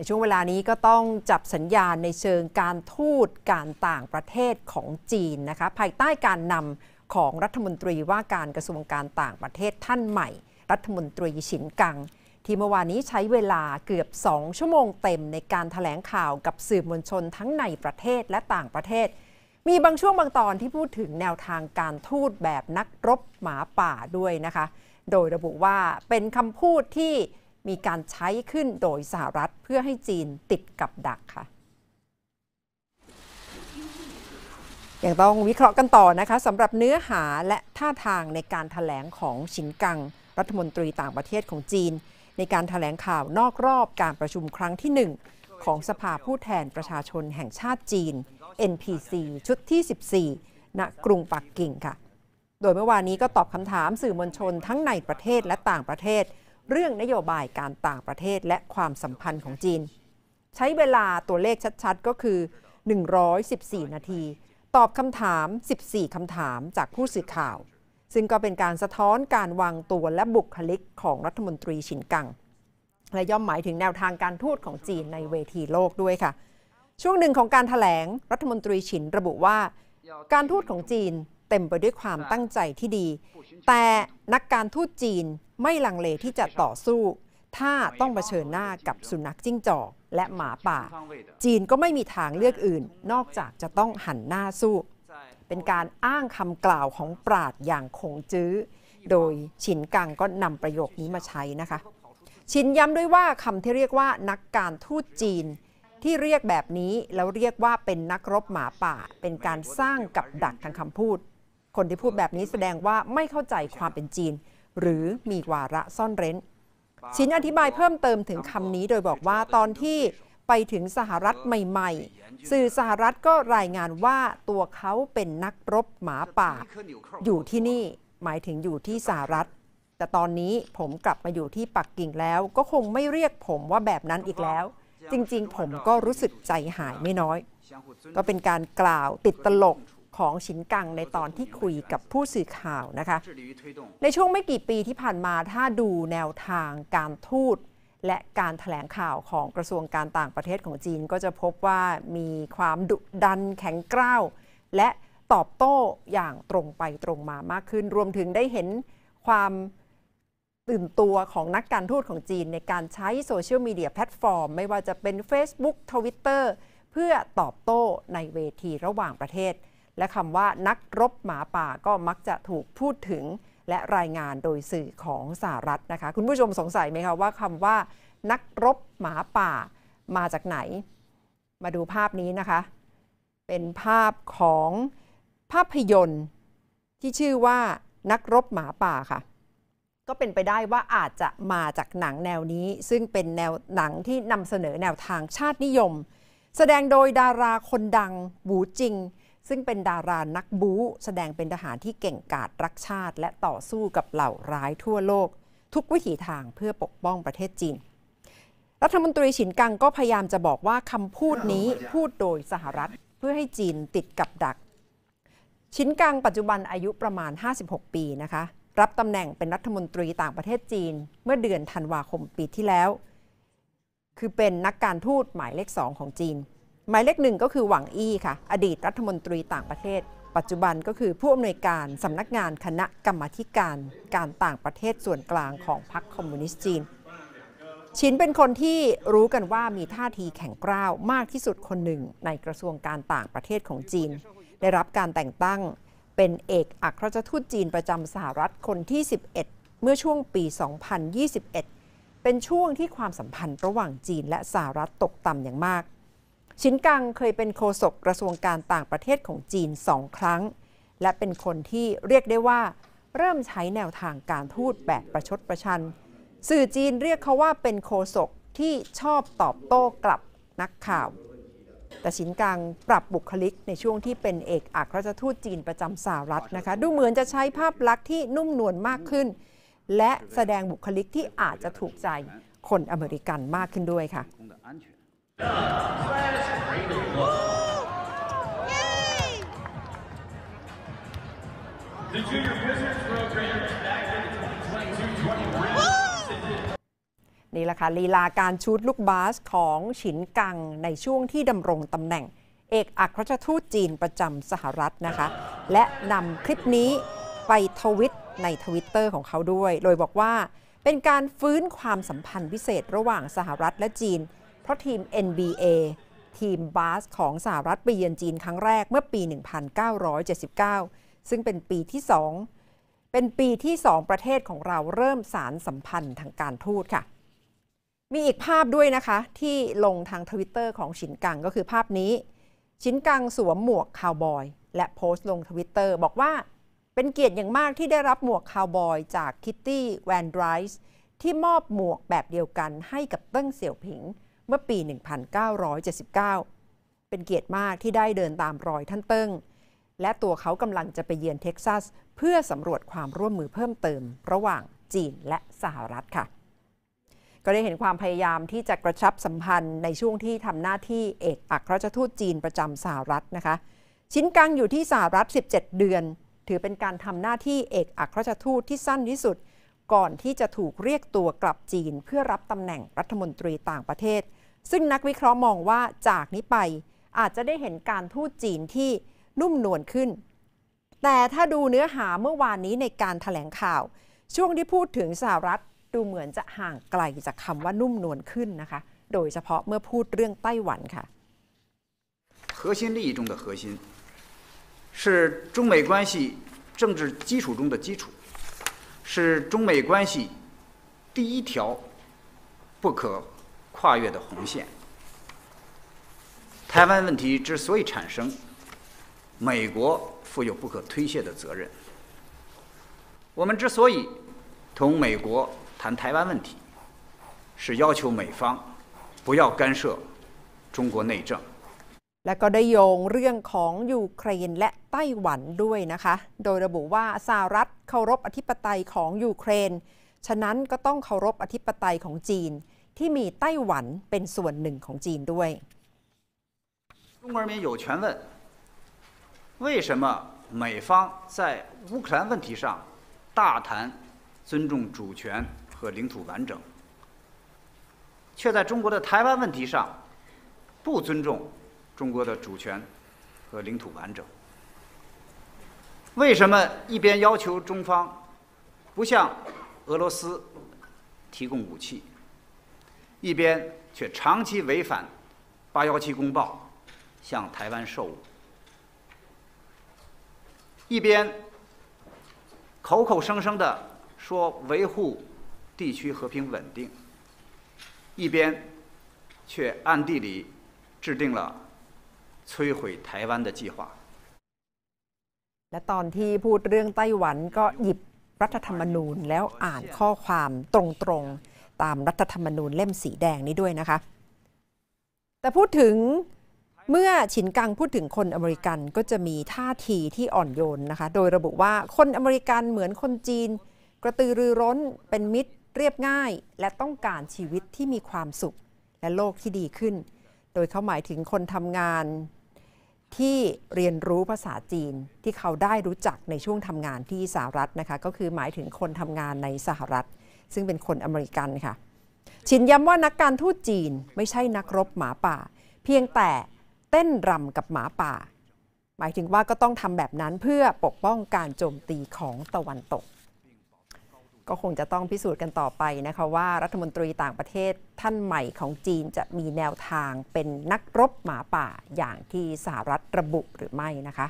ในช่วงเวลานี้ก็ต้องจับสัญญาณในเชิงการทูตการต่างประเทศของจีนนะคะภายใต้การนำของรัฐมนตรีว่าการกระทรวงการต่างประเทศท่านใหม่ รัฐมนตรีฉินกัง ที่เมื่อวานนี้ใช้เวลาเกือบ 2 ชั่วโมงเต็ม ในการถแถลงข่าวกับสื่อมวลชนทั้งในประเทศและต่างประเทศ มีบางช่วงบางตอนที่พูดถึงแนวทางการทูตแบบนักรบหมาป่าด้วยนะคะ โดยระบุว่าเป็นคำพูดที่มีการใช้ขึ้นโดยสหรัฐเพื่อให้จีนติดกับดักค่ะยังต้องวิเคราะห์กันต่อนะคะสำหรับเนื้อหาและท่าทางในการถแถลงของชินกัง รัฐมนตรีต่างประเทศของจีน ในการถแถลงข่าวนอกรอบการประชุมครั้งที่ 1 ของสภาผู้แทนประชาชนแห่งชาติจีน NPC ชุดที่ 14ณกรุงปักกิ่งค่ะ โดยเมื่อวานนี้ก็ตอบคำถามสื่อมวลชนทั้งในประเทศและต่างประเทศเรื่องนโยบายการต่างประเทศและความสัมพันธ์ของจีน ใช้เวลาตัวเลขชัดๆ ก็คือ 114 นาที ตอบคำถาม 14คำถามจากผู้สื่อข่าว ซึ่งก็เป็นการสะท้อนการวางตัวและบุคลิกของรัฐมนตรีชินกัง และย่อมหมายถึงแนวทางการทูตของจีนในเวทีโลกด้วยค่ะ ช่วงหนึ่งของการถแถลง รัฐมนตรีฉินระบุว่า การทูตของจีนเต็มไปด้วยความตั้งใจที่ดี แต่นักการทูตจีนไม่ลังเลที่จะต่อสู้ ถ้าต้องเผชิญหน้ากับสุนัขจิ้งจอกและหมาป่า จีนก็ไม่มีทางเลือกอื่น นอกจากจะต้องหันหน้าสู้ เป็นการอ้างคำกล่าวของปราดอย่างคงจื้อ โดยชินกังก็นำประโยคนี้มาใช้นะคะ ชินย้ำด้วยว่าคำที่เรียกว่า นักการทูตจีน ที่เรียกแบบนี้แล้วเรียกว่าเป็นนักรบหมาป่า เป็นการสร้างกับดักทางคำพูดคนที่พูดแบบนี้แสดงว่าไม่เข้าใจความเป็นจีน หรือมีวาระซ่อนเร้นชินอธิบายเพิ่มเติมถึงคำนี้ โดยบอกว่าตอนที่ไปถึงสหรัฐใหม่ๆ สื่อสหรัฐก็รายงานว่าตัวเขาเป็นนักรบหมาป่าอยู่ที่นี่หมายถึงอยู่ที่สหรัฐ แต่ตอนนี้ผมกลับมาอยู่ที่ปักกิ่งแล้ว ก็คงไม่เรียกผมว่าแบบนั้นอีกแล้ว จริงๆผมก็รู้สึกใจหายไม่น้อย ก็เป็นการกล่าวติดตลกของชินกังในตอนที่คุยกับผู้สื่อข่าวนะคะ ในช่วงไม่กี่ปีที่ผ่านมาถ้าดูแนวทางการทูต และการถแถลงข่าวของกระทรวงการต่างประเทศของจีนก็จะพบว่ามีความดุดันแข็งกร้าวและตอบโต้อย่างตรงไปตรงมามากขึ้น รวมถึงได้เห็นความตื่นตัวของนักการทูตของจีนในการใช้โซเชียลมีเดียแพลตฟอร์มไม่ว่าจะเป็น Facebook Twitter เพื่อตอบโต้ในเวทีระหว่างประเทศและคำว่านักรบหมาป่าก็มักจะถูกพูดถึง และรายงานโดยสื่อของสหรัฐนะคะ คุณผู้ชมสงสัยไหมคะว่าคำว่า นักรบหมาป่า มาจากไหน มาดูภาพนี้นะคะ เป็นภาพของภาพยนตร์ ที่ชื่อว่านักรบหมาป่าค่ะ ก็เป็นไปได้ว่าอาจจะมาจากหนังแนวนี้ ซึ่งเป็นแนวหนังที่นำเสนอแนวทางชาตินิยม แสดงโดยดาราคนดังบูจิงซึ่งเป็นดารานักบู๊แสดงเป็นทหารที่เก่งกาจรักชาติ และต่อสู้กับเหล่าร้ายทั่วโลก ทุกวิถีทางเพื่อปกป้องประเทศจีน รัฐมนตรีฉินกังก็พยายามจะบอกว่าคำพูดนี้พูดโดยสหรัฐ เพื่อให้จีนติดกับดัก ชินกังปัจจุบันอายุประมาณ 56 ปีนะคะรับตำแหน่งเป็นรัฐมนตรีต่างประเทศจีน เมื่อเดือนธันวาคมปีที่แล้ว คือเป็นนักการทูตหมายเลขสองของจีนหมายเลขหนึ่งก็คือหวังอี้ค่ะอดีตรัฐมนตรีต่างประเทศ ปัจจุบันก็คือ ผู้อำนวยการสำนักงานคณะกรรมาการการต่างประเทศส่วนกลางของพรรคคอมมิวนิสต์จีนชินเป็นคนที่รู้กันว่ามีท่าทีแข็งกร้าวมากที่สุดคนหนึ่งในกระทรวงการต่างประเทศของจีน ได้รับการแต่งตั้ง เป็นเอกอัครราชทูตจีนประจำสหรัฐคนที่11เมื่อช่วงปี 2021 เป็นช่วงที่ความสัมพันธ์ระหว่างจีนและสหรัฐตกต่ำอย่างมากชินกังเคยเป็นโฆษกกระทรวงการต่างประเทศของจีนสองครั้ง และเป็นคนที่เรียกได้ว่าเริ่มใช้แนวทางการทูตแบบประชดประชันสื่อจีนเรียกเขาว่าเป็นโฆษกที่ชอบตอบโต้กลับนักข่าว แต่ชินกังปรับบุคลิกในช่วงที่เป็นเอกอัครราชทูตจีนประจำสหรัฐนะคะดูเหมือนจะใช้ภาพลักษณ์ที่นุ่มนวลมากขึ้น และแสดงบุคลิกที่อาจจะถูกใจคนอเมริกันมากขึ้นด้วยค่ะนี่แหละค่ะลีลาการชุดลูกบาสของฉินกังในช่วงที่ดำรงตำแหน่ง เอกอัครราชทูตจีนประจำสหรัฐนะคะ และนำคลิปนี้ไปทวิตในทวิตเตอร์ของเขาด้วย โดยบอกว่าเป็นการฟื้นความสัมพันธ์พิเศษระหว่างสหรัฐและจีนพราะทีม NBA ทีมบาส ของสหรัฐไปเยือนจีนครั้งแรกเมื่อปี 1979 ซึ่งเป็นปีที่ 2 เป็นปีที่ 2 ประเทศของเราเริ่มสารสัมพันธ์ทางการทูตค่ะ มีอีกภาพด้วยนะคะที่ลงทางทวิตเตอร์ของชินกังก็คือภาพนี้ ชินกังสวมหมวกคาวบอย และโพสต์ลงทวิตเตอร์บอกว่าเป็นเกียรติอย่างมากที่ได้รับหมวกคาวบอย จากคิตตี้แวนไดรส์ที่มอบหมวกแบบเดียวกันให้กับเติ้งเสี่ยวผิงเมื่อปี 1979 เป็นเกียรติมากที่ได้เดินตามรอยท่านเติ้ง และตัวเขากำลังจะไปเยือนเท็กซัส เพื่อสำรวจความร่วมมือเพิ่มเติมระหว่างจีนและสหรัฐค่ะ ก็ได้เห็นความพยายามที่จะกระชับสัมพันธ์ในช่วงที่ทำหน้าที่เอกอัครราชทูตจีนประจำสหรัฐนะคะ ชิ้นกังอยู่ที่สหรัฐ 17 เดือน ถือเป็นการทำหน้าที่เอก อัครราชทูตที่สั้นที่สุด ก่อนที่จะถูกเรียกตัวกลับจีน เพื่อรับตำแหน่งรัฐมนตรีต่างประเทศซึ่งนักวิเคราะห์มองว่าจากนี้ไปอาจจะได้เห็นการทูตจีนที่นุ่มนวลขึ้น แต่ถ้าดูเนื้อหาเมื่อวานนี้ในการถแถลงข่าว ช่วงที่พูดถึงสหรัฐดูเหมือนจะห่างไกลจากคำว่านุ่มนวลขึ้นนะคะ โดยเฉพาะเมื่อพูดเรื่องไต้หวันค่ะ核心利益中的核心是中美关系政治基础中的基础是中美关系第一条不可跨越的红线。台湾问题之所以产生，美国负有不可推卸的责任。我们之所以同美国谈台湾问题，是要求美方不要干涉中国内政。และก็ได้โยงเรื่องของยูเครนและไต้หวันด้วยนะคะโดยระบุว่าสหรัฐเคารพอธิปไตยของยูเครนฉะนั้นก็ต้องเคารพอธิปไตยของจีน“中国人民有权问：为什么美方在乌克兰问题上大谈尊重主权和领土完整，却在中国的台湾问题上不尊重中国的主权和领土完整？为什么一边要求中方不向俄罗斯提供武器？”一边却长期违反《八幺七公报》，向台湾售武；一边口口声声的说维护地区和平稳定，一边却暗地里制定了摧毁台湾的计划。ตอนที่พูดเรื่องไต้หวันก็หยิบรัฐธรรมนูญแล้วอ่านข้อความตรงตรงตามรัฐธรรมนูญเล่มสีแดงนี้ด้วยนะคะแต่พูดถึงเมื่อฉินกังพูดถึงคนอเมริกันก็จะมีท่าทีที่อ่อนโยนนะคะโดยระบุว่าคนอเมริกันเหมือนคนจีน กระตือรือร้นเป็นมิตรเรียบง่าย และต้องการชีวิตที่มีความสุขและโลกที่ดีขึ้น โดยเขาหมายถึงคนทำงานที่เรียนรู้ภาษาจีนที่เขาได้รู้จักในช่วงทำงานที่สหรัฐนะคะก็คือหมายถึงคนทำงานในสหรัฐซึ่งเป็นคนอเมริกันค่ะ ชินย้ำว่านักการทูตจีนไม่ใช่นักรบหมาป่า เพียงแต่เต้นรำกับหมาป่า หมายถึงว่าก็ต้องทำแบบนั้นเพื่อปกป้องการโจมตีของตะวันตก ก็คงจะต้องพิสูจน์กันต่อไปนะคะว่ารัฐมนตรีต่างประเทศท่านใหม่ของจีนจะมีแนวทางเป็นนักรบหมาป่าอย่างที่สหรัฐระบุหรือไม่นะคะ